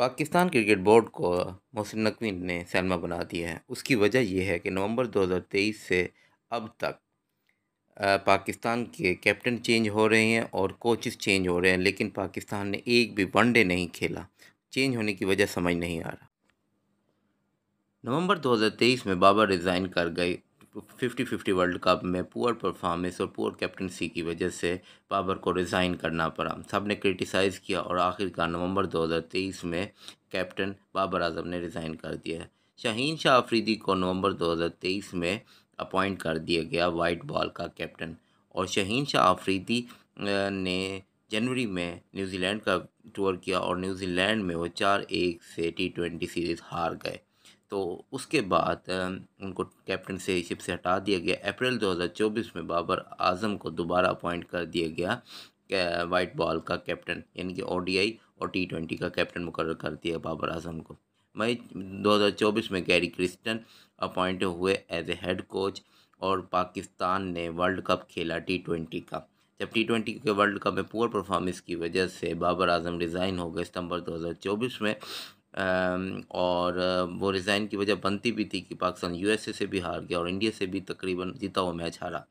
Pakistan cricket board को मोहसिन नकवी ने सैनमा बना दिया है उसकी वजह यह है कि नवंबर 2023 से अब तक पाकिस्तान के कैप्टन चेंज हो रहे हैं और कोचेस चेंज हो रहे हैं लेकिन पाकिस्तान ने एक भी वनडे नहीं खेला चेंज होने की वजह समझ नहीं आ रहा नवंबर 2023 में बाबर रिज़ाइन कर गए फिफ्टी फिफ्टी वर्ल्ड कप में पुअर परफॉर्मेंस और पुअर कैप्टनसी की वजह से बाबर को रिज़ाइन करना पड़ा सब ने क्रिटिसाइज़ किया और आखिरकार नवंबर 2023 में कैप्टन बाबर आजम ने रिज़ाइन कर दिया शाहीन शाह आफरीदी को नवंबर 2023 में अपॉइंट कर दिया गया वाइट बॉल का कैप्टन और शहीन शाह आफरीदी ने जनवरी में न्यूजीलैंड का टूर किया और न्यूजीलैंड में वो चार एक से टी ट्वेंटी सीरीज़ हार गए तो उसके बाद उनको कैप्टन से हटा दिया गया अप्रैल 2024 में बाबर आजम को दोबारा अपॉइंट कर दिया गया वाइट बॉल का कैप्टन यानी कि ओडीआई और टी ट्वेंटी का कैप्टन मुकर कर दिया बाबर आजम को मई 2024 में गैरी क्रिस्टन अपॉइंट हुए एज ए हेड कोच और पाकिस्तान ने वर्ल्ड कप खेला टी ट्वेंटी का जब टी ट्वेंटी के वर्ल्ड कप में पुअर परफॉर्मेंस की वजह से बाबर आजम रिज़ाइन हो गए सितंबर 2024 में और वो रिज़ाइन की वजह बनती भी थी कि पाकिस्तान यूएसए से भी हार गया और इंडिया से भी तकरीबन जीता हुआ मैच हारा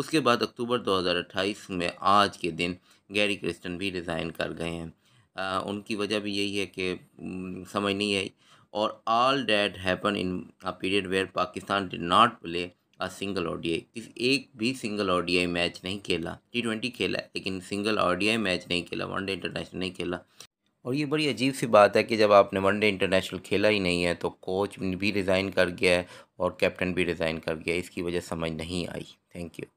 उसके बाद अक्टूबर 2028 में आज के दिन गैरी क्रिस्टन भी रिज़ाइन कर गए हैं आ, उनकी वजह भी यही है कि समझ नहीं आई और all that happen in a period where Pakistan did not play a single ODI किस एक भी सिंगल ओडीआई मैच नहीं खेला टी ट्वेंटी खेला लेकिन सिंगल ओडीआई मैच नहीं खेला वनडे इंटरनेशनल नहीं खेला और ये बड़ी अजीब सी बात है कि जब आपने वनडे इंटरनेशनल खेला ही नहीं है तो कोच भी रिज़ाइन कर गया है और कैप्टन भी रिज़ाइन कर गया इसकी वजह समझ नहीं आई थैंक यू